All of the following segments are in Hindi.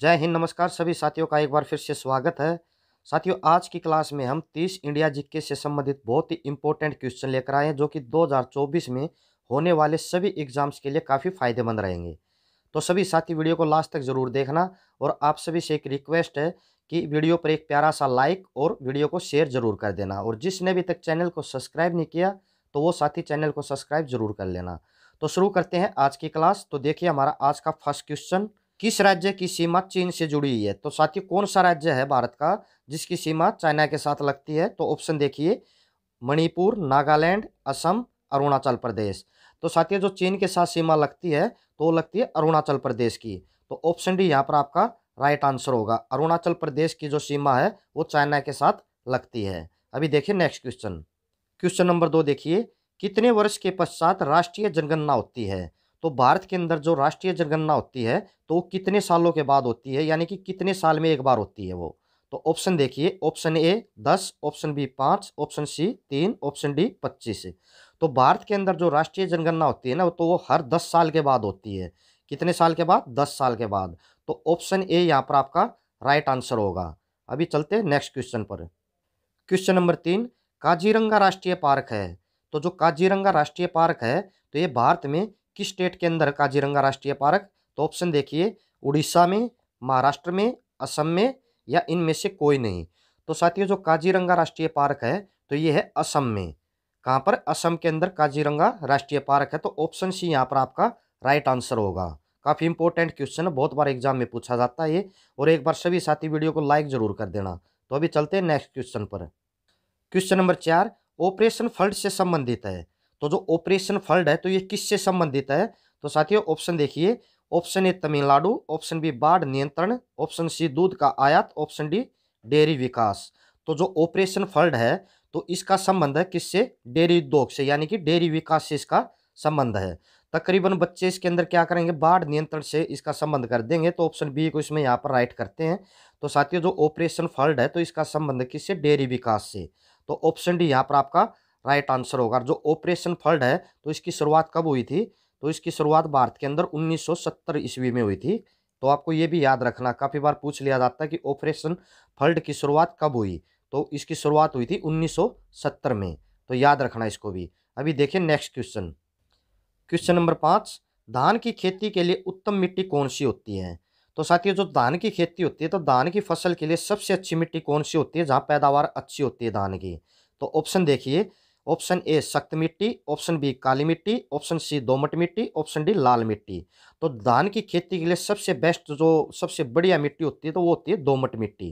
जय हिंद नमस्कार सभी साथियों का एक बार फिर से स्वागत है साथियों आज की क्लास में हम 30 इंडिया जीके से संबंधित बहुत ही इंपॉर्टेंट क्वेश्चन लेकर आए हैं जो कि 2024 में होने वाले सभी एग्जाम्स के लिए काफ़ी फायदेमंद रहेंगे तो सभी साथी वीडियो को लास्ट तक ज़रूर देखना और आप सभी से एक रिक्वेस्ट है कि वीडियो पर एक प्यारा सा लाइक और वीडियो को शेयर जरूर कर देना और जिसने अभी तक चैनल को सब्सक्राइब नहीं किया तो वो साथी चैनल को सब्सक्राइब जरूर कर लेना तो शुरू करते हैं आज की क्लास तो देखिए हमारा आज का फर्स्ट क्वेश्चन किस राज्य की सीमा चीन से जुड़ी है तो साथियों कौन सा राज्य है भारत का जिसकी सीमा चाइना के साथ लगती है तो ऑप्शन देखिए मणिपुर नागालैंड असम अरुणाचल प्रदेश तो साथियों जो चीन के साथ सीमा लगती है तो वो लगती है अरुणाचल प्रदेश की तो ऑप्शन डी यहाँ पर आपका राइट आंसर होगा अरुणाचल प्रदेश की जो सीमा है वो चाइना के साथ लगती है अभी देखिए नेक्स्ट क्वेश्चन क्वेश्चन नंबर दो देखिए कितने वर्ष के पश्चात राष्ट्रीय जनगणना होती है तो भारत के अंदर जो राष्ट्रीय जनगणना होती है तो वो कितने सालों के बाद होती है यानी कि कितने साल में एक बार होती है वो तो ऑप्शन देखिए ऑप्शन ए दस ऑप्शन बी पाँच ऑप्शन सी तीन ऑप्शन डी पच्चीस तो भारत के अंदर जो राष्ट्रीय जनगणना होती है ना तो वो हर दस साल के बाद होती है कितने साल के बाद दस साल के बाद तो ऑप्शन ए यहाँ पर आपका राइट आंसर होगा अभी चलते नेक्स्ट क्वेश्चन पर क्वेश्चन नंबर तीन काजीरंगा राष्ट्रीय पार्क है तो जो काजीरंगा राष्ट्रीय पार्क है तो ये भारत में किस स्टेट के अंदर काजीरंगा राष्ट्रीय पार्क तो ऑप्शन देखिए उड़ीसा में महाराष्ट्र में असम में या इनमें से कोई नहीं तो साथियों जो काजीरंगा राष्ट्रीय पार्क है तो ये है असम में कहाँ पर असम के अंदर काजीरंगा राष्ट्रीय पार्क है तो ऑप्शन सी यहाँ पर आपका राइट आंसर होगा काफ़ी इंपॉर्टेंट क्वेश्चन है बहुत बार एग्जाम में पूछा जाता है ये और एक बार सभी साथी वीडियो को लाइक जरूर कर देना तो अभी चलते हैं नेक्स्ट क्वेश्चन पर क्वेश्चन नंबर चार ऑपरेशन फल्ड से संबंधित है तो जो ऑपरेशन फंड है तो ये किससे संबंधित है तो साथियों ऑप्शन देखिए option A Tamil Nadu option B बाढ़ नियंत्रण ऑप्शन सी दूध का आयात ऑप्शन डी डेयरी विकास तो जो ऑपरेशन फंड है तो इसका संबंध है किससे डेयरी उद्योग से यानी कि डेयरी विकास से इसका संबंध है तकरीबन बच्चे इसके अंदर क्या करेंगे बाढ़ नियंत्रण से इसका संबंध कर देंगे तो ऑप्शन बी को इसमें यहाँ पर राइट करते हैं तो साथियों जो ऑपरेशन फंड है तो इसका संबंध किससे डेयरी विकास से तो ऑप्शन डी यहाँ पर आपका राइट आंसर होगा जो ऑपरेशन फल्ड है तो इसकी शुरुआत कब हुई थी तो इसकी शुरुआत भारत के अंदर 1970 ईस्वी में हुई थी तो आपको ये भी याद रखना काफ़ी बार पूछ लिया जाता है कि ऑपरेशन फ्लड की शुरुआत कब हुई तो इसकी शुरुआत हुई थी 1970 में तो याद रखना इसको भी अभी देखिए नेक्स्ट क्वेश्चन क्वेश्चन नंबर पाँच धान की खेती के लिए उत्तम मिट्टी कौन सी होती है तो साथियों जो धान की खेती होती है तो धान की फसल के लिए सबसे अच्छी मिट्टी कौन सी होती है जहाँ पैदावार अच्छी होती है धान की तो ऑप्शन देखिए ऑप्शन ए सख्त मिट्टी ऑप्शन बी काली मिट्टी ऑप्शन सी दोमट मिट्टी ऑप्शन डी लाल मिट्टी तो धान की खेती के लिए सबसे बेस्ट जो सबसे बढ़िया मिट्टी होती है तो वो होती है दोमट मिट्टी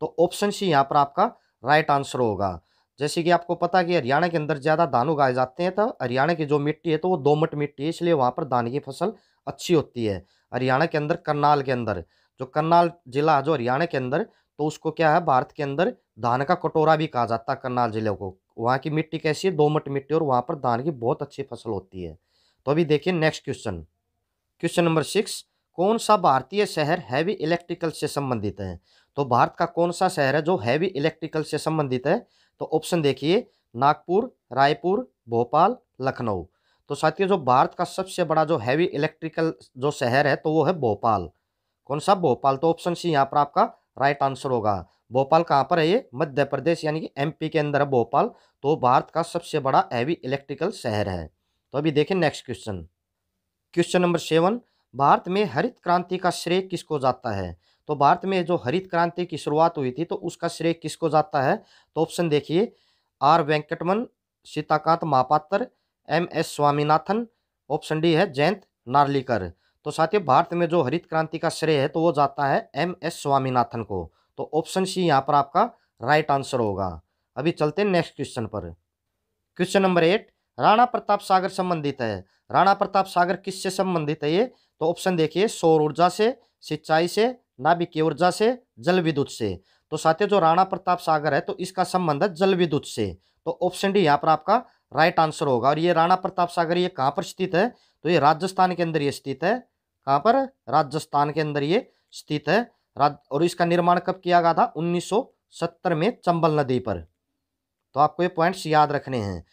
तो ऑप्शन सी यहाँ पर आपका राइट आंसर होगा जैसे कि आपको पता कि हरियाणा के अंदर ज़्यादा धान उगाए जाते हैं तो हरियाणा की जो मिट्टी है तो वो दोमट मिट्टी है इसलिए वहाँ पर धान की फसल अच्छी होती है हरियाणा के अंदर करनाल के अंदर जो करनाल जिला जो हरियाणा के अंदर तो उसको क्या है भारत के अंदर धान का कटोरा भी कहा जाता है करनाल जिले को वहाँ की मिट्टी कैसी है दोमट मिट्टी और वहाँ पर धान की बहुत अच्छी फसल होती है तो अभी देखिए next question question number six कौन सा भारतीय शहर हैवी इलेक्ट्रिकल से संबंधित है तो भारत का कौन सा शहर है जो हैवी इलेक्ट्रिकल से संबंधित है तो ऑप्शन देखिए नागपुर रायपुर भोपाल लखनऊ तो साथियों जो भारत का सबसे बड़ा जो हैवी इलेक्ट्रिकल जो शहर है तो वो है भोपाल कौन सा भोपाल तो ऑप्शन सी यहाँ पर आपका राइट आंसर होगा भोपाल कहाँ पर है ये मध्य प्रदेश यानी कि एमपी के अंदर है भोपाल तो भारत का सबसे बड़ा हैवी इलेक्ट्रिकल शहर है तो अभी देखें next question question number seven Bharat में हरित क्रांति का श्रेय किसको जाता है तो भारत में जो हरित क्रांति की शुरुआत हुई थी तो उसका श्रेय किसको जाता है तो ऑप्शन देखिए R Venkataraman Sitakant Mahapatra M S Swaminathan option D है जयंत नार्लिकर तो साथियों भारत में जो हरित क्रांति का श्रेय है तो वो जाता है एम एस स्वामीनाथन को तो ऑप्शन सी यहाँ पर आपका राइट आंसर होगा अभी चलते हैं नेक्स्ट क्वेश्चन पर question number eight Rana Pratap Sagar संबंधित है राणा प्रताप सागर किससे संबंधित है ये तो ऑप्शन देखिए सौर ऊर्जा से सिंचाई से नाभिकीय ऊर्जा से जल विद्युत से तो साथ जो राणा प्रताप सागर है तो इसका संबंध है जल विद्युत से तो ऑप्शन डी यहाँ पर आपका राइट आंसर होगा और ये राणा प्रताप सागर ये कहाँ पर स्थित है तो ये राजस्थान के अंदर ये स्थित है कहाँ पर राजस्थान के अंदर ये स्थित है और इसका निर्माण कब किया गया था 1970 में चंबल नदी पर तो आपको ये पॉइंट्स याद रखने हैं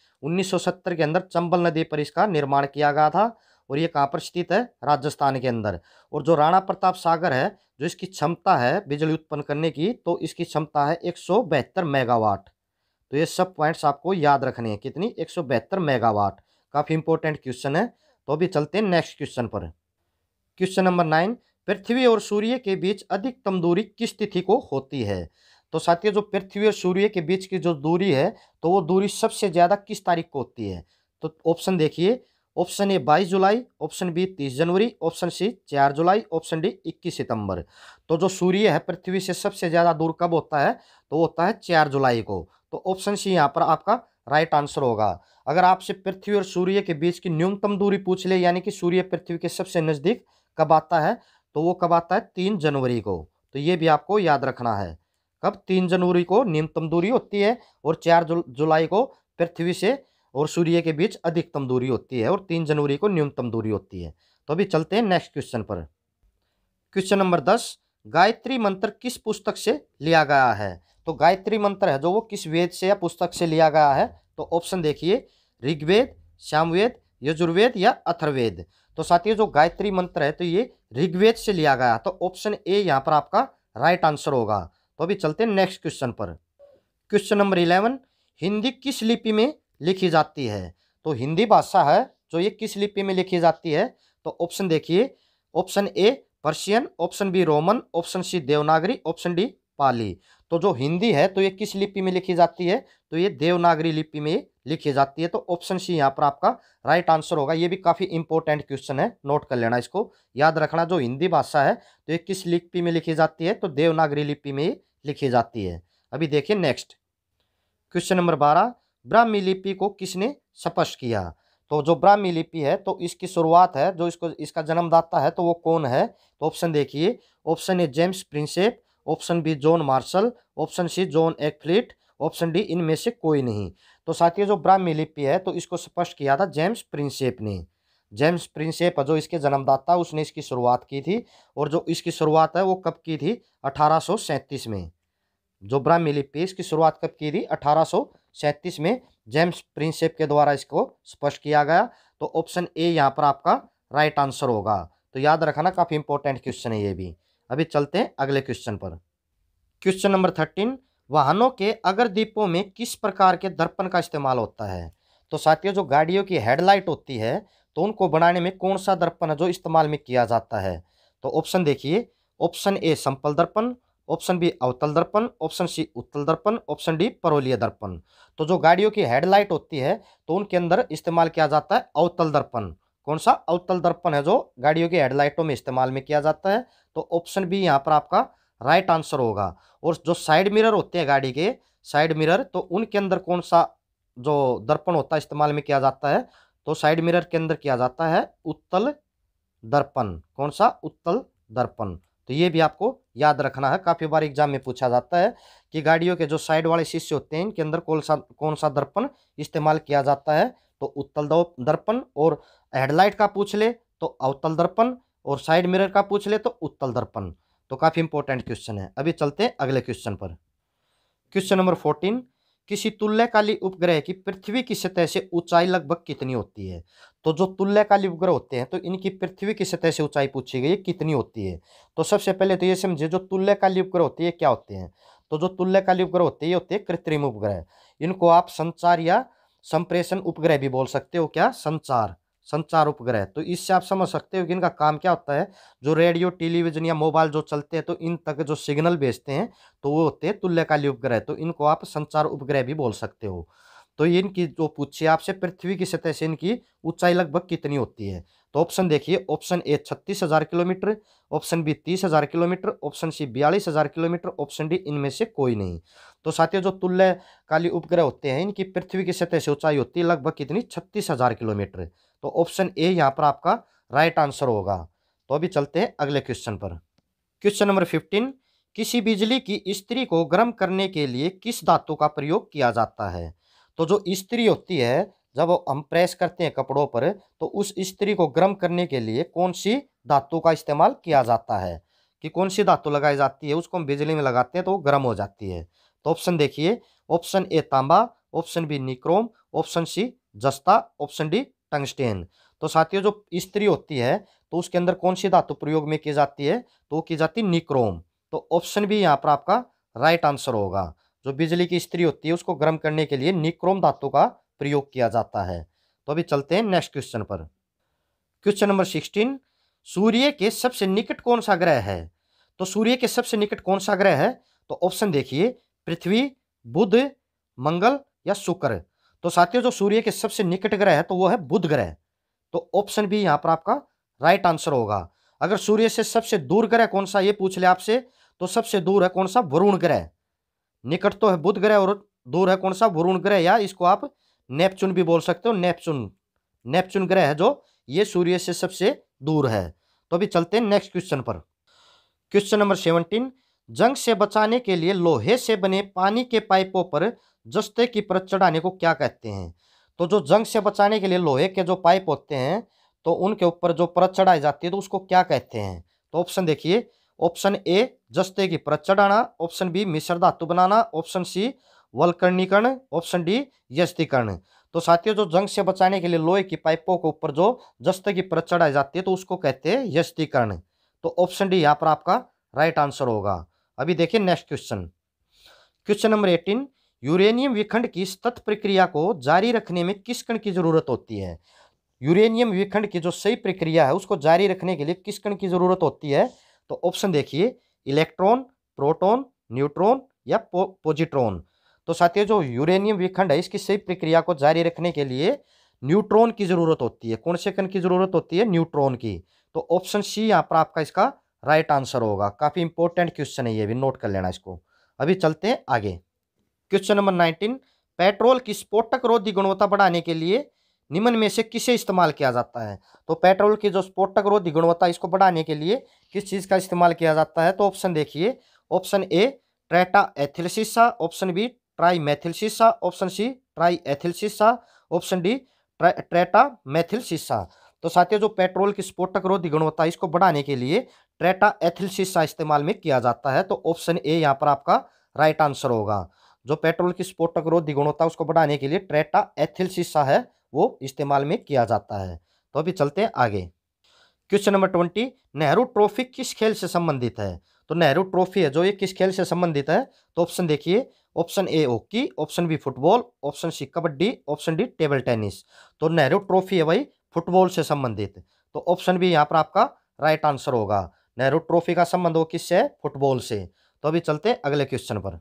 1970 के अंदर चंबल नदी पर इसका निर्माण किया गया था और ये कहाँ पर स्थित है राजस्थान के अंदर और जो राणा प्रताप सागर है जो इसकी क्षमता है बिजली उत्पन्न करने की तो इसकी क्षमता है एक मेगावाट तो ये सब पॉइंट्स आपको याद रखने हैं कितनी एक मेगावाट काफ़ी इंपॉर्टेंट क्वेश्चन है तो अभी चलते हैं नेक्स्ट क्वेश्चन पर क्वेश्चन नंबर नाइन पृथ्वी और सूर्य के बीच अधिकतम दूरी किस तिथि को होती है तो साथियों जो पृथ्वी और सूर्य के बीच की जो दूरी है तो वो दूरी सबसे ज़्यादा किस तारीख को होती है तो ऑप्शन देखिए ऑप्शन ए बाईस जुलाई ऑप्शन बी तीस जनवरी ऑप्शन सी चार जुलाई ऑप्शन डी इक्कीस सितंबर तो जो सूर्य है पृथ्वी से सबसे ज़्यादा दूर कब होता है तो होता है चार जुलाई को तो ऑप्शन सी यहाँ पर आपका राइट आंसर होगा अगर आपसे पृथ्वी और सूर्य के बीच की न्यूनतम दूरी पूछ ले यानी कि सूर्य पृथ्वी के सबसे नज़दीक कब आता है तो वो कब आता है तीन जनवरी को तो ये भी आपको याद रखना है कब तीन जनवरी को न्यूनतम दूरी होती है और चार जुलाई को पृथ्वी से और सूर्य के बीच अधिकतम दूरी होती है और तीन जनवरी को न्यूनतम दूरी होती है तो अभी चलते हैं नेक्स्ट क्वेश्चन पर क्वेश्चन नंबर दस गायत्री मंत्र किस पुस्तक से लिया गया है तो गायत्री मंत्र है जो वो किस वेद से या पुस्तक से लिया गया है तो ऑप्शन देखिए ऋग्वेद श्यामवेद यजुर्वेद या अथर्वेद तो साथियों जो गायत्री मंत्र है तो ये ऋग्वेद से लिया गया तो ऑप्शन ए यहाँ पर आपका राइट आंसर होगा तो अभी चलते हैं नेक्स्ट क्वेश्चन पर क्वेश्चन नंबर इलेवन हिंदी किस लिपि में लिखी जाती है तो हिंदी भाषा है जो ये किस लिपि में लिखी जाती है तो ऑप्शन देखिए option A Persian option B Roman option C Devanagari option D Pali तो जो हिंदी है तो ये किस लिपि में लिखी जाती है तो ये देवनागरी लिपि में लिखी जाती है तो ऑप्शन सी यहाँ पर आपका राइट आंसर होगा ये भी काफ़ी इंपॉर्टेंट क्वेश्चन है नोट कर लेना इसको याद रखना जो हिंदी भाषा है तो ये किस लिपि में लिखी जाती है तो देवनागरी लिपि में लिखी जाती है अभी देखिए नेक्स्ट क्वेश्चन नंबर बारह ब्राह्मी लिपि को किसने स्पष्ट किया तो जो ब्राह्मी लिपि है तो इसकी शुरुआत है जो इसको इसका जन्मदाता है तो वो कौन है तो ऑप्शन देखिए option A James Prinsep option B John Marshall option C John एक फ्लिट ऑप्शन डी इनमें से कोई नहीं तो साथियों जो ब्राह्मी लिपि है तो इसको स्पष्ट किया था जेम्स प्रिंसेप ने जेम्स प्रिंसेप जो इसके जन्मदाता उसने इसकी शुरुआत की थी और जो इसकी शुरुआत है वो कब की थी अठारह में जो ब्राह्मी लिपि इसकी शुरुआत कब की थी अठारह में जेम्स प्रिंसेप के द्वारा इसको स्पष्ट किया गया तो ऑप्शन ए यहाँ पर आपका राइट आंसर होगा तो याद रखना काफ़ी इंपॉर्टेंट क्वेश्चन है ये भी अभी चलते हैं अगले क्वेश्चन पर क्वेश्चन नंबर थर्टीन वाहनों के अगर दीपों में किस प्रकार के दर्पण का इस्तेमाल होता है तो साथियों जो गाड़ियों की हेडलाइट होती है तो उनको बनाने में कौन सा दर्पण है जो इस्तेमाल में किया जाता है तो ऑप्शन देखिए ऑप्शन ए संपल दर्पण ऑप्शन बी अवतल दर्पण ऑप्शन सी उत्तल दर्पण ऑप्शन डी परोलीय दर्पण तो जो गाड़ियों की हेडलाइट होती है तो उनके अंदर इस्तेमाल किया जाता है अवतल दर्पण कौन सा अवतल दर्पण है जो गाड़ियों की हेडलाइटों में इस्तेमाल में किया जाता है तो ऑप्शन बी यहाँ पर आपका राइट आंसर होगा और जो साइड मिरर होते हैं गाड़ी के साइड मिरर तो उनके अंदर कौन सा जो दर्पण होता है इस्तेमाल में किया जाता है तो साइड मिरर के अंदर किया जाता है उत्तल दर्पण कौन सा उत्तल दर्पण तो ये भी आपको याद रखना है काफ़ी बार एग्जाम में पूछा जाता है कि गाड़ियों के जो साइड वाले शीशे होते हैं इनके अंदर कौन सा कौन सा दर्पण इस्तेमाल किया जाता है तो उत्तल दर्पण और हेडलाइट का पूछ ले तो अवतल दर्पण और साइड मिरर का पूछ ले तो उत्तल दर्पण तो काफ़ी इंपॉर्टेंट क्वेश्चन है अभी चलते हैं अगले क्वेश्चन पर क्वेश्चन नंबर फोर्टीन किसी तुल्यकाली उपग्रह की पृथ्वी की सतह से ऊंचाई लगभग कितनी होती है तो जो तुल्यकाली उपग्रह होते हैं तो इनकी पृथ्वी की सतह से ऊंचाई पूछी गई कितनी होती है तो सबसे पहले तो ये समझिए जो तुल्यकाली उपग्रह होते हैं क्या होते हैं तो जो तुल्यकाली उपग्रह होते हैं ये होते हैं कृत्रिम उपग्रह इनको आप संचार या संप्रेषण उपग्रह भी बोल सकते हो क्या संचार संचार उपग्रह तो इससे आप समझ सकते हो कि इनका काम क्या होता है जो रेडियो टेलीविजन या मोबाइल जो चलते हैं तो इन तक जो सिग्नल भेजते हैं तो वो होते हैं तुल्यकाली उपग्रह तो इनको आप संचार उपग्रह भी बोल सकते हो तो इनकी जो पूछिए आपसे पृथ्वी की सतह से इनकी ऊंचाई लगभग कितनी होती है तो ऑप्शन देखिए ऑप्शन ए छत्तीस हज़ार किलोमीटर ऑप्शन बी तीस हज़ार किलोमीटर ऑप्शन सी बयालीस हज़ार किलोमीटर ऑप्शन डी इनमें से कोई नहीं तो साथियों जो तुल्य काली उपग्रह होते हैं इनकी पृथ्वी की सतह से ऊंचाई होती है लगभग कितनी छत्तीस हज़ार किलोमीटर तो ऑप्शन ए यहाँ पर आपका राइट आंसर होगा तो अभी चलते हैं अगले क्वेश्चन पर क्वेश्चन नंबर फिफ्टीन किसी बिजली की स्त्री को गर्म करने के लिए किस धातु का प्रयोग किया जाता है तो जो स्त्री होती है जब हम प्रेस करते हैं कपड़ों पर तो उस स्त्री को गर्म करने के लिए कौन सी धातु का इस्तेमाल किया जाता है कि कौन सी धातु लगाई जाती है उसको हम बिजली में लगाते हैं तो वो गर्म हो जाती है तो ऑप्शन देखिए ऑप्शन ए तांबा option B nichrome option C जस्ता ऑप्शन डी टंगस्टेन तो साथियों जो स्त्री होती है तो उसके अंदर कौन सी धातु प्रयोग में की जाती है तो वो की जाती है निक्रोम तो ऑप्शन भी यहाँ पर आपका राइट आंसर होगा जो बिजली की स्त्री होती है उसको गर्म करने के लिए निक्रोम धातु का प्रयोग किया जाता है तो अभी चलते हैं नेक्स्ट क्वेश्चन पर क्वेश्चन नंबर सिक्सटीन सूर्य के सबसे निकट कौन सा ग्रह है तो सूर्य के सबसे निकट कौन सा ग्रह है तो ऑप्शन देखिए पृथ्वी बुध मंगल या शुक्र तो साथियों जो सूर्य के सबसे निकट ग्रह है तो वो है बुध ग्रह तो ऑप्शन भी यहाँ पर आपका राइट आंसर होगा अगर सूर्य से सबसे दूर ग्रह कौन सा ये पूछ ले आपसे तो सबसे दूर है कौन सा वरुण ग्रह निकट तो है बुध ग्रह और दूर है कौन सा वरुण ग्रह या इसको आप नेपचून भी बोल सकते हो नेपचून नेपचून ग्रह है जो ये सूर्य से सबसे दूर है तो अभी चलते हैं नेक्स्ट क्वेश्चन पर क्वेश्चन नंबर सेवनटीन जंग से बचाने के लिए लोहे से बने पानी के पाइपों पर जस्ते की परत चढ़ाने को क्या कहते हैं तो जो जंग से बचाने के लिए लोहे के जो पाइप होते हैं तो उनके ऊपर जो परत चढ़ाई जाती है तो उसको क्या कहते हैं तो ऑप्शन देखिए ऑप्शन ए जस्ते की परत चढ़ाना ऑप्शन बी मिश्र धातु बनाना ऑप्शन सी वलकर्णीकरण ऑप्शन डी यस्तीकरण तो साथियों जो जंग से बचाने के लिए लोहे की पाइपों के ऊपर जो जस्त की परत चढ़ाई जाती है तो उसको कहते हैं यस्तीकरण तो ऑप्शन डी यहाँ पर आपका राइट आंसर होगा अभी देखिए next question question number eighteen uranium विखंड की सतत प्रक्रिया को जारी रखने में किस कण की जरूरत होती है यूरेनियम विखंड की जो सही प्रक्रिया है उसको जारी रखने के लिए किस कण की जरूरत होती है तो ऑप्शन देखिए इलेक्ट्रॉन प्रोटॉन न्यूट्रॉन या पो, पोजिट्रॉन तो साथियों जो यूरेनियम विखंड है इसकी सही प्रक्रिया को जारी रखने के लिए न्यूट्रॉन की जरूरत होती है कौन से कण की जरूरत होती है न्यूट्रॉन की तो ऑप्शन सी यहाँ पर आपका इसका राइट आंसर होगा काफ़ी इंपॉर्टेंट क्वेश्चन है ये भी नोट कर लेना इसको अभी चलते हैं आगे क्वेश्चन नंबर नाइनटीन पेट्रोल की स्फोटक रोधी गुणवत्ता बढ़ाने के लिए निम्न में से किसे इस्तेमाल किया जाता है तो पेट्रोल की जो स्फोटक रोधी गुणवत्ता इसको बढ़ाने के लिए किस चीज़ का इस्तेमाल किया जाता है तो ऑप्शन देखिए ऑप्शन ए ट्रेटा एथिलसिसा ऑप्शन बी ट्राई मैथिलसिसा ऑप्शन सी ट्राई एथिलसिसा ऑप्शन डी ट्रेटा मैथिलसिसा तो साथियों जो पेट्रोल की स्फोटक रोधी गुणवत्ता इसको बढ़ाने के लिए ट्रेटा एथिलसिसा इस्तेमाल में किया जाता है तो ऑप्शन ए यहाँ पर आपका राइट आंसर होगा जो पेट्रोल की स्फोटक रोधी गुणवत्ता उसको बढ़ाने के लिए ट्रेटा एथिलसिसा है वो इस्तेमाल में किया जाता है तो अभी चलते हैं आगे question number twenty Nehru trophy किस खेल से संबंधित है तो नेहरू ट्रॉफी है जो ये किस खेल से संबंधित है तो ऑप्शन देखिए option A hockey option B football option C kabaddi option D table tennis तो नेहरू ट्रॉफी है भाई फुटबॉल से संबंधित तो ऑप्शन बी यहाँ पर आपका राइट आंसर होगा नेहरू ट्रॉफी का संबंध हो किससे फुटबॉल से तो अभी चलते अगले क्वेश्चन पर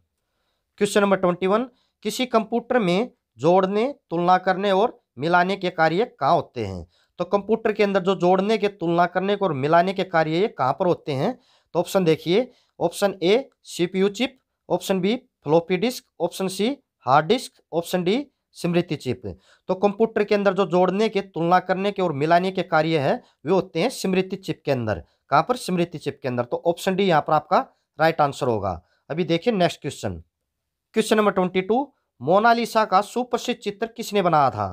क्वेश्चन नंबर ट्वेंटी वन किसी कंप्यूटर में जोड़ने तुलना करने और मिलाने के कार्य कहाँ होते हैं तो कंप्यूटर के अंदर जो जोड़ने के तुलना करने के और मिलाने के कार्य ये कहाँ पर होते हैं तो ऑप्शन देखिए option A CPU chip option B floppy disk option C hard disk option D स्मृति चिप तो कंप्यूटर के अंदर जो जोड़ने के तुलना करने के और मिलाने के कार्य है वे होते हैं स्मृति चिप के अंदर कहाँ पर स्मृति चिप के अंदर तो ऑप्शन डी यहाँ पर आपका राइट आंसर होगा अभी देखिए next question question number twenty two Mona Lisa का सुप्रसिद्ध चित्र किसने बनाया था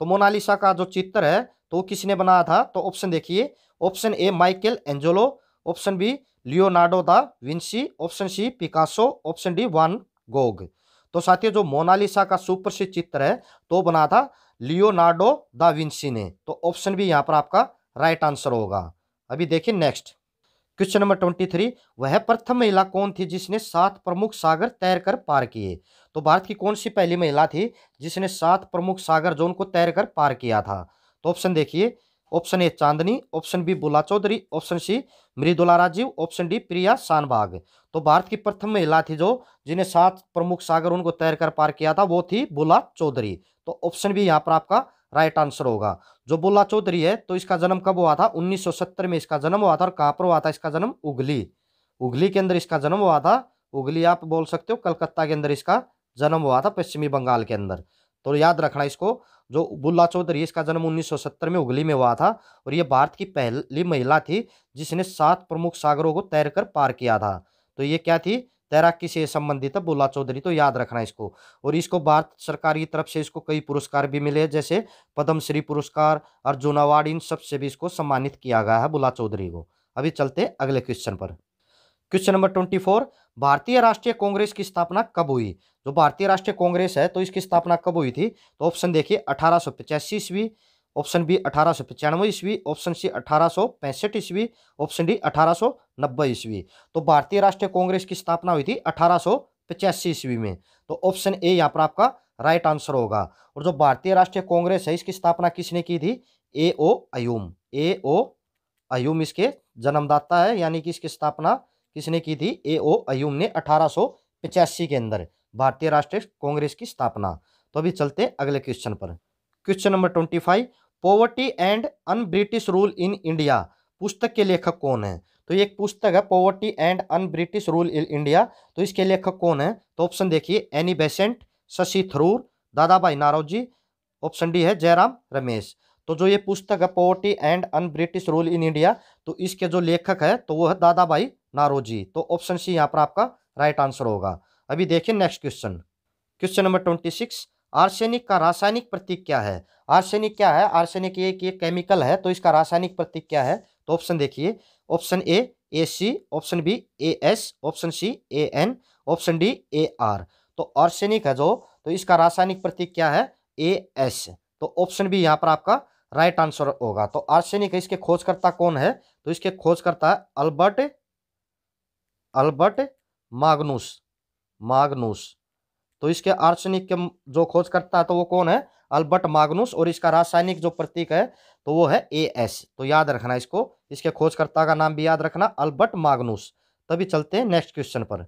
तो मोनालिसा का जो चित्र है तो वो किसने बनाया था तो ऑप्शन देखिए option A Michelangelo option B Leonardo da Vinci option C Picasso option D van Gogh तो साथियों जो मोनालिसा का सुप्रसिद्ध चित्र है तो बना था लियोनार्डो दा विंसी ने तो ऑप्शन भी यहाँ पर आपका राइट आंसर होगा अभी देखिए next question number twenty three वह प्रथम महिला कौन थी जिसने सात प्रमुख सागर तैर कर पार किए तो भारत की कौन सी पहली महिला थी जिसने सात प्रमुख सागर जोन को तैर कर पार किया था तो ऑप्शन देखिए option A Chandni option B Bula Choudhury option C Mridula Rajeev option D Priya Shanbhag तो भारत की प्रथम महिला थी जो जिन्हें सात प्रमुख सागर उनको तैर कर पार किया था वो थी बोला चौधरी तो ऑप्शन भी यहाँ पर आपका राइट आंसर होगा जो बोला चौधरी है तो इसका जन्म कब हुआ था 1970 में इसका जन्म हुआ था और कहाँ पर हुआ था इसका जन्म उगली उगली के अंदर इसका जन्म हुआ था उगली आप बोल सकते हो कलकत्ता के अंदर इसका जन्म हुआ था पश्चिमी बंगाल के अंदर तो याद रखना इसको जो बुल्ला चौधरी इसका जन्म 1970 में उगली में हुआ था और ये भारत की पहली महिला थी जिसने सात प्रमुख सागरों को तैरकर पार किया था तो ये क्या थी तैराकी से संबंधित है बुल्ला चौधरी तो याद रखना इसको और इसको भारत सरकार की तरफ से इसको कई पुरस्कार भी मिले जैसे पद्मश्री पुरस्कार अर्जुन अवार्ड इन सबसे भी इसको सम्मानित किया गया है बुल्ला चौधरी को अभी चलते अगले क्वेश्चन पर क्वेश्चन नंबर ट्वेंटी फोर भारतीय राष्ट्रीय कांग्रेस की स्थापना कब हुई जो भारतीय राष्ट्रीय कांग्रेस है तो इसकी स्थापना कब हुई थी तो ऑप्शन देखिए अठारह सौ पचासी ईस्वी ऑप्शन बी अठारह सौ पचानवे ईस्वी ऑप्शन सी अठारह सौ पैंसठ ईस्वी ऑप्शन डी अठारह सौ नब्बे ईस्वी तो भारतीय राष्ट्रीय कांग्रेस की स्थापना हुई थी अठारह सौ पचासी ईस्वी में तो ऑप्शन ए यहाँ पर आपका राइट आंसर होगा और जो भारतीय राष्ट्रीय कांग्रेस है इसकी स्थापना किसने की थी ए ओ अयूम ए ओ अयूम इसके जन्मदाता है यानी कि इसकी स्थापना किसने की थी ए ओ अयूम ने अठारह के अंदर भारतीय राष्ट्रीय कांग्रेस की स्थापना तो अभी चलते हैं अगले क्वेश्चन पर question number twenty five poverty and un British rule in India पुस्तक के लेखक कौन है तो ये एक पुस्तक है poverty and un British rule in India तो इसके लेखक कौन है तो ऑप्शन देखिए एनी बेसेंट शशि थरूर दादा भाई नारोजी ऑप्शन डी है जयराम रमेश तो जो ये पुस्तक है poverty and un British rule in India तो इसके जो लेखक है तो वो है दादा भाई नारोजी तो ऑप्शन सी यहाँ पर आपका राइट आंसर होगा अभी देखें next question question number twenty six arsenic का रासायनिक प्रतीक क्या है आर्सेनिक क्या है आर्सेनिक ये केमिकल है तो इसका रासायनिक प्रतीक क्या है तो ऑप्शन देखिए option A A C option B A S option C A N option D A R तो आर्सेनिक है जो तो इसका रासायनिक प्रतीक क्या है ए एस तो ऑप्शन बी यहाँ पर आपका राइट आंसर होगा तो आर्सेनिक इसके खोजकर्ता कौन है तो इसके खोजकर्ता अल्बर्ट अल्बर्ट मागनूस मागनूस तो इसके आर्सेनिक के जो खोज करता है तो वो कौन है अल्बर्ट मागनूस और इसका रासायनिक जो प्रतीक है तो वो है ए एस तो याद रखना इसको इसके खोजकर्ता का नाम भी याद रखना अल्बर्ट मागनूस तभी चलते हैं नेक्स्ट क्वेश्चन पर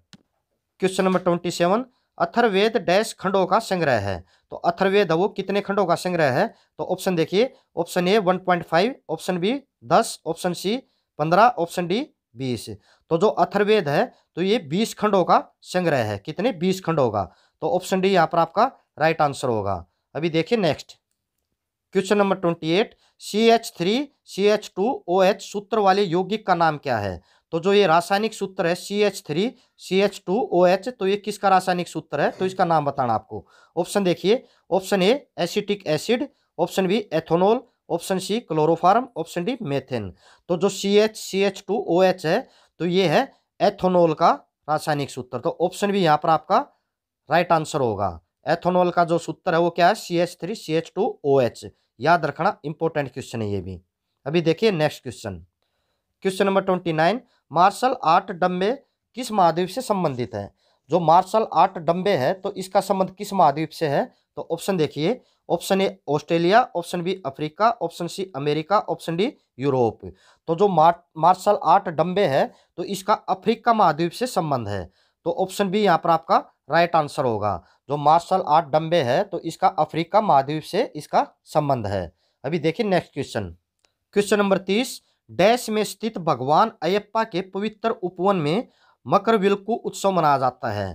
question number twenty seven Atharvaveda dash खंडों का संग्रह है तो अथर्वेद वो कितने खंडों का संग्रह है तो ऑप्शन देखिए option A one point five option B दस ऑप्शन सी पंद्रह ऑप्शन डी बीस तो जो अथर्वेद है तो ये बीस खंडों का संग्रह है कितने बीस खंडों का तो ऑप्शन डी यहाँ पर आपका राइट आंसर होगा अभी देखिए next question number twenty eight C H three C H two O H सूत्र वाले यौगिक का नाम क्या है तो जो ये रासायनिक सूत्र है C H three C H two O H तो ये किसका रासायनिक सूत्र है तो इसका नाम बताना आपको ऑप्शन देखिए option A acetic acid option B ethanol option C chloroform option D methane तो जो C H C H two O H है तो ये है एथोनोल का रासायनिक सूत्र तो ऑप्शन भी यहाँ पर आपका राइट आंसर होगा एथोनोल का जो सूत्र है वो क्या है C H three C H two O H याद रखना इंपॉर्टेंट क्वेश्चन है ये भी अभी देखिए next question question number twenty nine martial art Dambe किस महाद्वीप से संबंधित है जो मार्शल आर्ट डम्बे है तो इसका संबंध किस महाद्वीप से है तो ऑप्शन देखिए option A Australia option B Africa option C America option D Europe तो जो मार्शल आर्ट डम्बे है तो इसका अफ्रीका महाद्वीप से संबंध है तो ऑप्शन बी यहाँ पर आपका राइट आंसर होगा जो मार्शल आर्ट डम्बे है तो इसका अफ्रीका महाद्वीप से इसका संबंध है अभी देखिए नेक्स्ट क्वेश्चन क्वेश्चन नंबर तीस डैश में स्थित भगवान अयप्पा के पवित्र उपवन में मकर उत्सव मनाया जाता है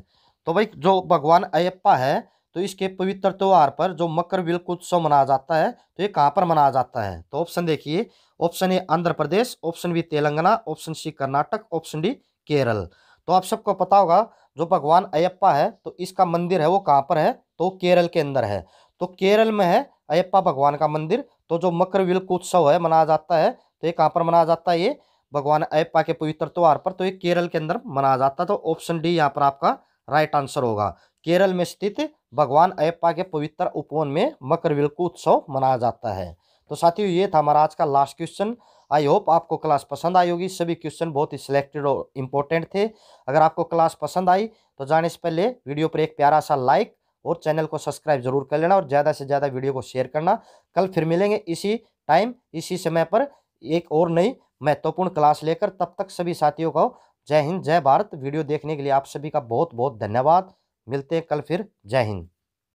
तो भाई जो भगवान अयप्पा है तो इसके पवित्र त्यौहार पर जो मकर विल्क उत्सव मनाया जाता है तो ये कहाँ पर मनाया जाता है तो ऑप्शन देखिए option A Andhra Pradesh option B Telangana option C Karnataka option D Kerala तो आप सबको पता होगा जो भगवान अयप्पा है तो इसका मंदिर है वो कहाँ पर है तो केरल के अंदर है तो केरल में है अयप्पा भगवान का मंदिर तो जो मकर विल्क उत्सव है मनाया जाता है तो ये कहाँ पर मनाया जाता है ये भगवान अयप्पा के पवित्र त्यौहार पर तो ये केरल के अंदर मनाया जाता है तो ऑप्शन डी यहाँ पर आपका राइट आंसर होगा केरल में स्थित भगवान अयप्पा के पवित्र उपवन में मकर विलकू उत्सव मनाया जाता है तो साथियों ये था हमारा आज का लास्ट क्वेश्चन आई होप आपको क्लास पसंद आई होगी सभी क्वेश्चन बहुत ही सिलेक्टेड और इम्पोर्टेंट थे अगर आपको क्लास पसंद आई तो जाने से पहले वीडियो पर एक प्यारा सा लाइक और चैनल को सब्सक्राइब जरूर कर लेना और ज़्यादा से ज़्यादा वीडियो को शेयर करना कल फिर मिलेंगे इसी टाइम इसी समय पर एक और नई महत्वपूर्ण क्लास लेकर तब तक सभी साथियों को जय हिंद जय भारत वीडियो देखने के लिए आप सभी का बहुत बहुत धन्यवाद मिलते हैं कल फिर जय हिंद